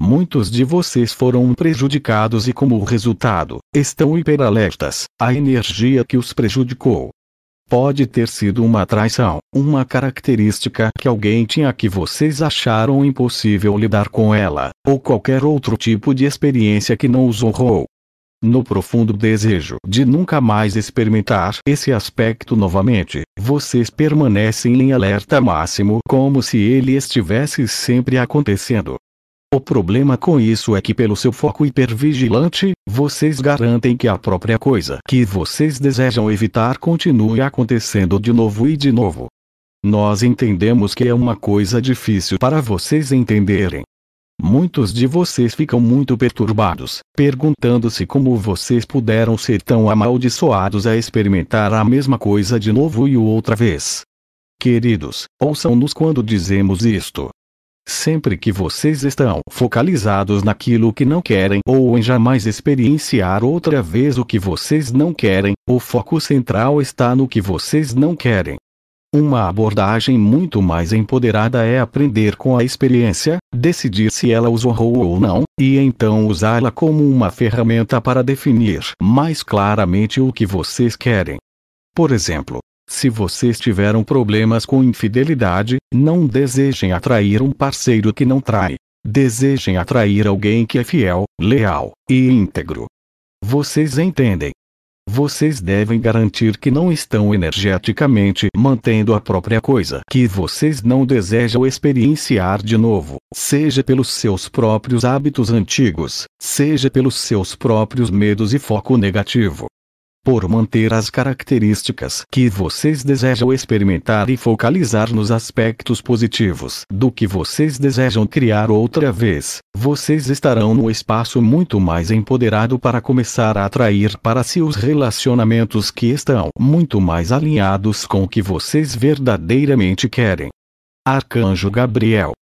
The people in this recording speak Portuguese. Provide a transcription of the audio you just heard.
Muitos de vocês foram prejudicados e, como resultado, estão hiperalertas à energia que os prejudicou. Pode ter sido uma traição, uma característica que alguém tinha que vocês acharam impossível lidar com ela, ou qualquer outro tipo de experiência que não os honrou. No profundo desejo de nunca mais experimentar esse aspecto novamente, vocês permanecem em alerta máximo como se ele estivesse sempre acontecendo. O problema com isso é que pelo seu foco hipervigilante, vocês garantem que a própria coisa que vocês desejam evitar continue acontecendo de novo e de novo. Nós entendemos que é uma coisa difícil para vocês entenderem. Muitos de vocês ficam muito perturbados, perguntando-se como vocês puderam ser tão amaldiçoados a experimentar a mesma coisa de novo e outra vez. Queridos, ouçam-nos quando dizemos isto, Sempre que vocês estão focalizados naquilo que não querem ou em jamais experienciar outra vez o que vocês não querem, o foco central está no que vocês não querem. Uma abordagem muito mais empoderada é aprender com a experiência, decidir se ela os honrou ou não, e então usá-la como uma ferramenta para definir mais claramente o que vocês querem. Por exemplo, se vocês tiveram problemas com infidelidade, não desejem atrair um parceiro que não trai. Desejem atrair alguém que é fiel, leal e íntegro. Vocês entendem? Vocês devem garantir que não estão energeticamente mantendo a própria coisa que vocês não desejam experienciar de novo, seja pelos seus próprios hábitos antigos, seja pelos seus próprios medos e foco negativo por manter as características que vocês desejam experimentar e focalizar nos aspectos positivos do que vocês desejam criar outra vez, vocês estarão no espaço muito mais empoderado para começar a atrair para si os relacionamentos que estão muito mais alinhados com o que vocês verdadeiramente querem. Arcanjo Gabriel